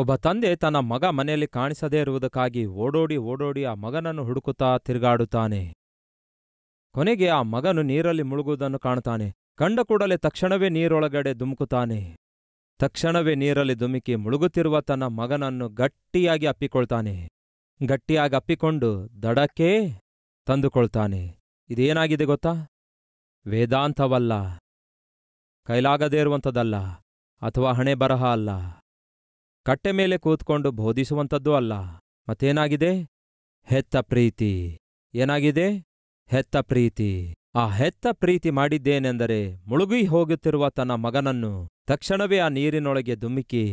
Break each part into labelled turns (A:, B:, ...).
A: ಒಬ್ಬ ತಂದೆ ತನ್ನ ಮಗ ಮನೆಯಲ್ಲಿ ಕಾಣಿಸದೇ ಇರುವುದಕ್ಕಾಗಿ ಓಡೋಡಿ ಓಡೋಡಿ ಆ ಮಗನನ್ನು ಹುಡುಕುತ್ತಾ ತಿರುಗಾಡುತ್ತಾನೆ ಕೊನೆಗೆ ಆ ಮಗನು ನೀರಲ್ಲಿ ಮುಳುಗುವುದನ್ನು ಕಾಣುತ್ತಾನೆ ಕಂಡ ಕೂಡಲೇ ತಕ್ಷಣವೇ ನೀರೊಳಗಡೆ ಧುಮುಕುತ್ತಾನೆ ತಕ್ಷಣವೇ ನೀರಲ್ಲಿ ಧುಮುಕಿ ಮುಳುಗುತ್ತಿರುವ ತನ್ನ ಮಗನನ್ನು ಗಟ್ಟಿಯಾಗಿ ಅಪ್ಪಿಕೊಳ್ತಾನೆ ಗಟ್ಟಿಯಾಗಿ ಅಪ್ಪಿಕೊಂಡು ದಡಕ್ಕೆ ತಂದುಕೊಳ್ತಾನೆ ಇದೇನಾಗಿದೆ ಗೊತ್ತಾ ವೇದಾಂತವಲ್ಲ ಕೈಲಾಗದೇ ಇರುವಂಥದ್ದಲ್ಲ ಅಥವಾ ಹಣೆ ಬರಹ ಅಲ್ಲ ಕಟ್ಟೆ ಮೇಲೆ ಕೂತ್ಕೊಂಡು ಬೋಧಿಸುವಂಥದ್ದು ಅಲ್ಲ ಮತ್ತೇನಾಗಿದೆ ಹೆತ್ತ ಪ್ರೀತಿ ಏನಾಗಿದೆ ಹೆತ್ತ ಪ್ರೀತಿ ಆ ಹೆತ್ತ ಪ್ರೀತಿ ಮಾಡಿದ್ದೇನೆಂದರೆ ಮುಳುಗಿ ಹೋಗುತ್ತಿರುವ ತನ್ನ ಮಗನನ್ನು ತಕ್ಷಣವೇ ಆ ನೀರಿನೊಳಗೆ ಧುಮ್ಮಿಕ್ಕಿ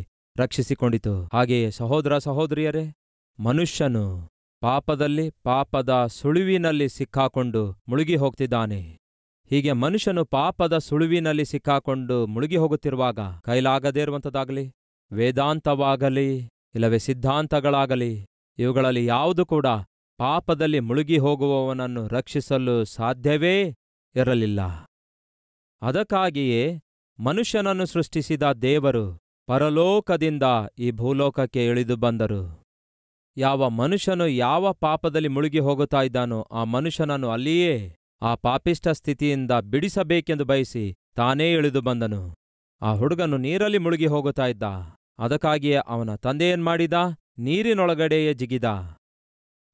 A: ರಕ್ಷಿಸಿಕೊಂಡಿತು ಹಾಗೆಯೇ ಸಹೋದರ ಸಹೋದರಿಯರೇ ಮನುಷ್ಯನು ಪಾಪದಲ್ಲಿ ಪಾಪದ ಸುಳುವಿನಲ್ಲಿ ಸಿಕ್ಕಾಕೊಂಡು ಮುಳುಗಿ ಹೋಗ್ತಿದ್ದಾನೆ ಹೀಗೆ ಮನುಷ್ಯನು ಪಾಪದ ಸುಳುವಿನಲ್ಲಿ ಸಿಕ್ಕಾಕೊಂಡು ಮುಳುಗಿ ಹೋಗುತ್ತಿರುವಾಗ ಕೈಲಾಗದೇ ಇರುವಂಥದ್ದಾಗಲಿ ವೇದಾಂತವಾಗಲಿ ಇಲ್ಲವೇ ಸಿದ್ಧಾಂತಗಳಾಗಲಿ ಇವುಗಳಲ್ಲಿ ಯಾವುದು ಕೂಡ ಪಾಪದಲ್ಲಿ ಮುಳುಗಿ ಹೋಗುವವನನ್ನು ರಕ್ಷಿಸಲು ಸಾಧ್ಯವೇ ಇರಲಿಲ್ಲ ಅದಕ್ಕಾಗಿಯೇ ಮನುಷ್ಯನನ್ನು ಸೃಷ್ಟಿಸಿದ ದೇವರು ಪರಲೋಕದಿಂದ ಈ ಭೂಲೋಕಕ್ಕೆ ಇಳಿದು ಬಂದರು ಯಾವ ಮನುಷ್ಯನು ಯಾವ ಪಾಪದಲ್ಲಿ ಮುಳುಗಿ ಹೋಗುತ್ತಾ ಇದ್ದಾನೋ ಆ ಮನುಷ್ಯನನ್ನು ಅಲ್ಲಿಯೇ ಆ ಪಾಪಿಷ್ಟ ಸ್ಥಿತಿಯಿಂದ ಬಿಡಿಸಬೇಕೆಂದು ಬಯಸಿ ತಾನೇ ಇಳಿದು ಬಂದನು ಆ ಹುಡುಗನು ನೀರಲ್ಲಿ ಮುಳುಗಿ ಹೋಗುತ್ತಾ ಇದ್ದ ಅದಕ್ಕಾಗಿಯೇ ಅವನ ತಂದೆಯನ್ಮಾಡಿದ ನೀರಿನೊಳಗಡೆಯೇ ಜಿಗಿದ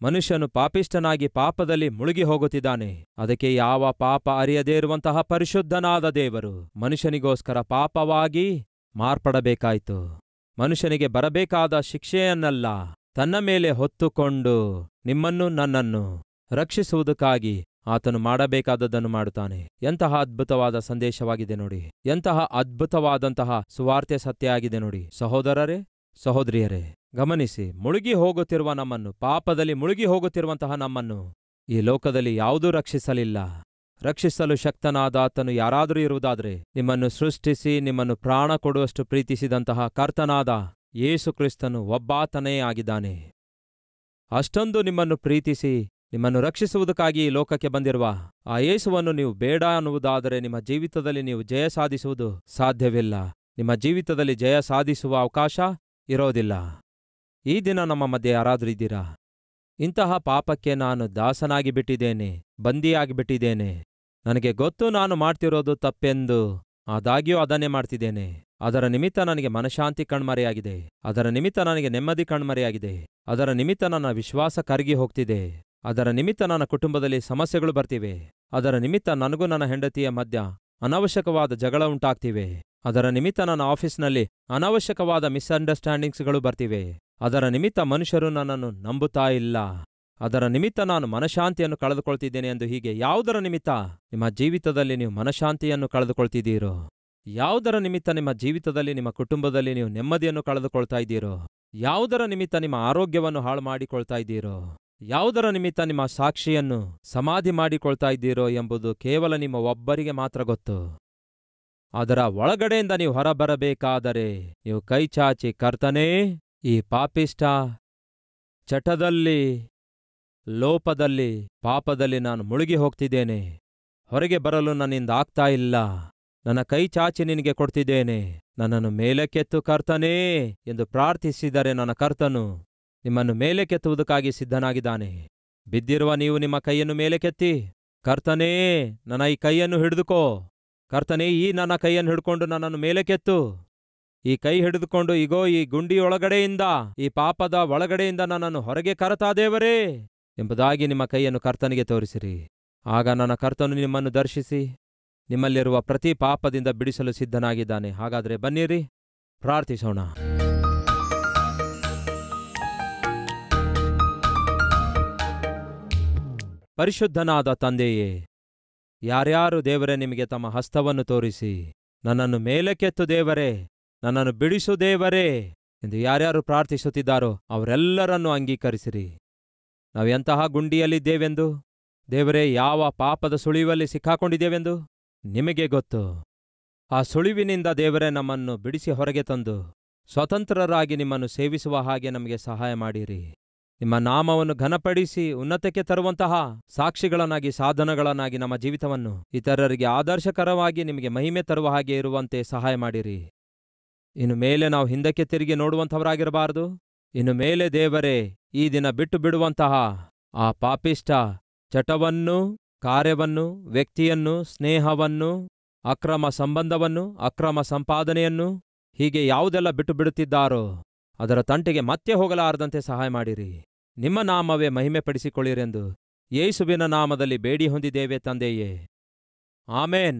A: ಮನುಷ್ಯನು ಪಾಪಿಷ್ಟನಾಗಿ ಪಾಪದಲ್ಲಿ ಮುಳುಗಿ ಹೋಗುತ್ತಿದ್ದಾನೆ ಅದಕ್ಕೆ ಯಾವ ಪಾಪ ಅರಿಯದೇ ಇರುವಂತಹ ಪರಿಶುದ್ಧನಾದ ದೇವರು ಮನುಷ್ಯನಿಗೋಸ್ಕರ ಪಾಪವಾಗಿ ಮಾರ್ಪಡಬೇಕಾಯಿತು ಮನುಷ್ಯನಿಗೆ ಬರಬೇಕಾದ ಶಿಕ್ಷೆಯನ್ನಲ್ಲ ತನ್ನ ಮೇಲೆ ಹೊತ್ತುಕೊಂಡು ನಿಮ್ಮನ್ನು ನನ್ನನ್ನು ರಕ್ಷಿಸುವುದಕ್ಕಾಗಿ ಆತನು ಮಾಡಬೇಕಾದದ್ದನ್ನು ಮಾಡುತ್ತಾನೆ ಎಂತಹ ಅದ್ಭುತವಾದ ಸಂದೇಶವಾಗಿದೆ ನೋಡಿ ಎಂತಹ ಅದ್ಭುತವಾದಂತಹ ಸುವಾರ್ತೆ ಸತ್ಯ ಆಗಿದೆ ನೋಡಿ ಸಹೋದರರೇ ಸಹೋದರಿಯರೇ ಗಮನಿಸಿ ಮುಳುಗಿ ಹೋಗುತ್ತಿರುವ ನಮ್ಮನ್ನು ಪಾಪದಲ್ಲಿ ಮುಳುಗಿ ಹೋಗುತ್ತಿರುವಂತಹ ನಮ್ಮನ್ನು ಈ ಲೋಕದಲ್ಲಿ ಯಾವುದೂ ರಕ್ಷಿಸಲಿಲ್ಲ ರಕ್ಷಿಸಲು ಶಕ್ತನಾದ ಆತನು ಯಾರಾದರೂ ಇರುವುದಾದರೆ ನಿಮ್ಮನ್ನು ಸೃಷ್ಟಿಸಿ ನಿಮ್ಮನ್ನು ಪ್ರಾಣ ಕೊಡುವಷ್ಟು ಪ್ರೀತಿಸಿದಂತಹ ಕರ್ತನಾದ ಯೇಸುಕ್ರಿಸ್ತನು ಒಬ್ಬಾತನೇ ಆಗಿದ್ದಾನೆ ಅಷ್ಟೊಂದು ನಿಮ್ಮನ್ನು ಪ್ರೀತಿಸಿ ನಿಮ್ಮನ್ನು ರಕ್ಷಿಸುವುದಕ್ಕಾಗಿ ಲೋಕಕ್ಕೆ ಬಂದಿರುವ ಆ ಯೇಸುವನ್ನು ನೀವು ಬೇಡ ಅನ್ನುವುದಾದರೆ ನಿಮ್ಮ ಜೀವಿತದಲ್ಲಿ ನೀವು ಜಯ ಸಾಧಿಸುವುದು ಸಾಧ್ಯವಿಲ್ಲ ನಿಮ್ಮ ಜೀವಿತದಲ್ಲಿ ಜಯ ಸಾಧಿಸುವ ಅವಕಾಶ ಇರೋದಿಲ್ಲ ಈ ದಿನ ನಮ್ಮ ಮಧ್ಯೆ ಯಾರಾದರೂ ಇದ್ದೀರಾ ಇಂತಹ ಪಾಪಕ್ಕೆ ನಾನು ದಾಸನಾಗಿ ಬಿಟ್ಟಿದ್ದೇನೆ ಬಂದಿಯಾಗಿ ಬಿಟ್ಟಿದ್ದೇನೆ ನನಗೆ ಗೊತ್ತು ನಾನು ಮಾಡ್ತಿರೋದು ತಪ್ಪೆಂದು ಆದಾಗ್ಯೂ ಅದನ್ನೇ ಮಾಡ್ತಿದ್ದೇನೆ ಅದರ ನಿಮಿತ್ತ ನನಗೆ ಮನಶಾಂತಿ ಕಣ್ಮರೆಯಾಗಿದೆ ಅದರ ನಿಮಿತ್ತ ನನಗೆ ನೆಮ್ಮದಿ ಕಣ್ಮರೆಯಾಗಿದೆ ಅದರ ನಿಮಿತ್ತ ನನ್ನ ವಿಶ್ವಾಸ ಕರಗಿ ಹೋಗ್ತಿದೆ ಅದರ ನಿಮಿತ್ತ ನನ್ನ ಕುಟುಂಬದಲ್ಲಿ ಸಮಸ್ಯೆಗಳು ಬರ್ತಿವೆ ಅದರ ನಿಮಿತ್ತ ನನಗೂ ನನ್ನ ಹೆಂಡತಿಯ ಮಧ್ಯ ಅನವಶ್ಯಕವಾದ ಜಗಳ ಉಂಟಾಗ್ತಿವೆ ಅದರ ನಿಮಿತ್ತ ನನ್ನ ಆಫೀಸ್ನಲ್ಲಿ ಅನಾವಶ್ಯಕವಾದ ಮಿಸ್ಅಂಡರ್ಸ್ಟ್ಯಾಂಡಿಂಗ್ಸ್ಗಳು ಬರ್ತಿವೆ ಅದರ ನಿಮಿತ್ತ ಮನುಷ್ಯರು ನನ್ನನ್ನು ನಂಬುತ್ತಾ ಇಲ್ಲ ಅದರ ನಿಮಿತ್ತ ನಾನು ಮನಶಾಂತಿಯನ್ನು ಕಳೆದುಕೊಳ್ತಿದ್ದೇನೆ ಎಂದು ಹೀಗೆ ಯಾವುದರ ನಿಮಿತ್ತ ನಿಮ್ಮ ಜೀವಿತದಲ್ಲಿ ನೀವು ಮನಶಾಂತಿಯನ್ನು ಕಳೆದುಕೊಳ್ತಿದ್ದೀರೋ ಯಾವುದರ ನಿಮಿತ್ತ ನಿಮ್ಮ ಜೀವಿತದಲ್ಲಿ ನಿಮ್ಮ ಕುಟುಂಬದಲ್ಲಿ ನೀವು ನೆಮ್ಮದಿಯನ್ನು ಕಳೆದುಕೊಳ್ತಾ ಇದ್ದೀರೋ ಯಾವುದರ ನಿಮಿತ್ತ ನಿಮ್ಮ ಆರೋಗ್ಯವನ್ನು ಹಾಳು ಮಾಡಿಕೊಳ್ತಾ ಇದ್ದೀರೋ ಯಾವುದರ ನಿಮಿತ್ತ ನಿಮ್ಮ ಸಾಕ್ಷಿಯನ್ನು ಸಮಾಧಿ ಮಾಡಿಕೊಳ್ತಾ ಇದ್ದೀರೋ ಎಂಬುದು ಕೇವಲ ನಿಮ್ಮ ಒಬ್ಬರಿಗೆ ಮಾತ್ರ ಗೊತ್ತು ಅದರ ಒಳಗಡೆಯಿಂದ ನೀವು ಹೊರಬರಬೇಕಾದರೆ ನೀವು ಕೈಚಾಚಿ ಕರ್ತನೇ ಈ ಪಾಪಿಷ್ಟ ಚಟದಲ್ಲಿ ಲೋಪದಲ್ಲಿ ಪಾಪದಲ್ಲಿ ನಾನು ಮುಳುಗಿ ಹೋಗ್ತಿದ್ದೇನೆ ಹೊರಗೆ ಬರಲು ನನ್ನಿಂದ ಆಗ್ತಾ ಇಲ್ಲ ನನ್ನ ಕೈ ಚಾಚಿ ನಿನಗೆ ಕೊಡ್ತಿದ್ದೇನೆ ನನ್ನನ್ನು ಕೆತ್ತು ಕರ್ತನೇ ಎಂದು ಪ್ರಾರ್ಥಿಸಿದರೆ ನನ್ನ ಕರ್ತನು ನಿಮ್ಮನ್ನು ಕೆತ್ತುವುದಕ್ಕಾಗಿ ಸಿದ್ಧನಾಗಿದ್ದಾನೆ ಬಿದ್ದಿರುವ ನೀವು ನಿಮ್ಮ ಕೈಯನ್ನು ಮೇಲಕ್ಕೆತ್ತಿ ಕರ್ತನೇ ನನ್ನ ಈ ಕೈಯನ್ನು ಹಿಡಿದುಕೋ ಕರ್ತನೇ ಈ ನನ್ನ ಕೈಯನ್ನು ಹಿಡ್ಕೊಂಡು ನನ್ನನ್ನು ಕೆತ್ತು ಈ ಕೈ ಹಿಡಿದುಕೊಂಡು ಇಗೋ ಈ ಗುಂಡಿಯೊಳಗಡೆಯಿಂದ ಈ ಪಾಪದ ಒಳಗಡೆಯಿಂದ ನನ್ನನ್ನು ಹೊರಗೆ ಕರತಾದೇವರೇ ದೇವರೇ ಎಂಬುದಾಗಿ ನಿಮ್ಮ ಕೈಯನ್ನು ಕರ್ತನಿಗೆ ತೋರಿಸಿರಿ ಆಗ ನನ್ನ ಕರ್ತನು ನಿಮ್ಮನ್ನು ದರ್ಶಿಸಿ ನಿಮ್ಮಲ್ಲಿರುವ ಪ್ರತಿ ಪಾಪದಿಂದ ಬಿಡಿಸಲು ಸಿದ್ಧನಾಗಿದ್ದಾನೆ ಹಾಗಾದರೆ ಬನ್ನಿರಿ ಪ್ರಾರ್ಥಿಸೋಣ ಪರಿಶುದ್ಧನಾದ ತಂದೆಯೇ ಯಾರ್ಯಾರು ದೇವರೇ ನಿಮಗೆ ತಮ್ಮ ಹಸ್ತವನ್ನು ತೋರಿಸಿ ನನ್ನನ್ನು ಮೇಲಕ್ಕೆತ್ತು ದೇವರೇ ನನ್ನನ್ನು ಬಿಡಿಸು ದೇವರೇ ಎಂದು ಯಾರ್ಯಾರು ಪ್ರಾರ್ಥಿಸುತ್ತಿದ್ದಾರೋ ಅವರೆಲ್ಲರನ್ನೂ ಅಂಗೀಕರಿಸಿರಿ ಎಂತಹ ಗುಂಡಿಯಲ್ಲಿದ್ದೇವೆಂದು ದೇವರೇ ಯಾವ ಪಾಪದ ಸುಳಿಯುವಲ್ಲಿ ಸಿಕ್ಕಾಕೊಂಡಿದ್ದೇವೆಂದು ನಿಮಗೆ ಗೊತ್ತು ಆ ಸುಳಿವಿನಿಂದ ದೇವರೇ ನಮ್ಮನ್ನು ಬಿಡಿಸಿ ಹೊರಗೆ ತಂದು ಸ್ವತಂತ್ರರಾಗಿ ನಿಮ್ಮನ್ನು ಸೇವಿಸುವ ಹಾಗೆ ನಮಗೆ ಸಹಾಯ ಮಾಡಿರಿ ನಿಮ್ಮ ನಾಮವನ್ನು ಘನಪಡಿಸಿ ಉನ್ನತಕ್ಕೆ ತರುವಂತಹ ಸಾಕ್ಷಿಗಳನ್ನಾಗಿ ಸಾಧನಗಳನ್ನಾಗಿ ನಮ್ಮ ಜೀವಿತವನ್ನು ಇತರರಿಗೆ ಆದರ್ಶಕರವಾಗಿ ನಿಮಗೆ ಮಹಿಮೆ ತರುವ ಹಾಗೆ ಇರುವಂತೆ ಸಹಾಯ ಮಾಡಿರಿ ಇನ್ನು ಮೇಲೆ ನಾವು ಹಿಂದಕ್ಕೆ ತಿರುಗಿ ನೋಡುವಂಥವರಾಗಿರಬಾರದು ಇನ್ನು ಮೇಲೆ ದೇವರೇ ಈ ದಿನ ಬಿಟ್ಟು ಬಿಡುವಂತಹ ಆ ಪಾಪಿಷ್ಟ ಚಟವನ್ನೂ ಕಾರ್ಯವನ್ನು ವ್ಯಕ್ತಿಯನ್ನು ಸ್ನೇಹವನ್ನು ಅಕ್ರಮ ಸಂಬಂಧವನ್ನು ಅಕ್ರಮ ಸಂಪಾದನೆಯನ್ನು ಹೀಗೆ ಯಾವುದೆಲ್ಲ ಬಿಟ್ಟು ಬಿಡುತ್ತಿದ್ದಾರೋ ಅದರ ತಂಟೆಗೆ ಮತ್ತೆ ಹೋಗಲಾರದಂತೆ ಸಹಾಯ ಮಾಡಿರಿ ನಿಮ್ಮ ನಾಮವೇ ಮಹಿಮೆ ಪಡಿಸಿಕೊಳ್ಳಿರೆಂದು ಯೇಸುವಿನ ನಾಮದಲ್ಲಿ ಬೇಡಿ ಹೊಂದಿದ್ದೇವೆ ತಂದೆಯೇ ಆಮೇನ್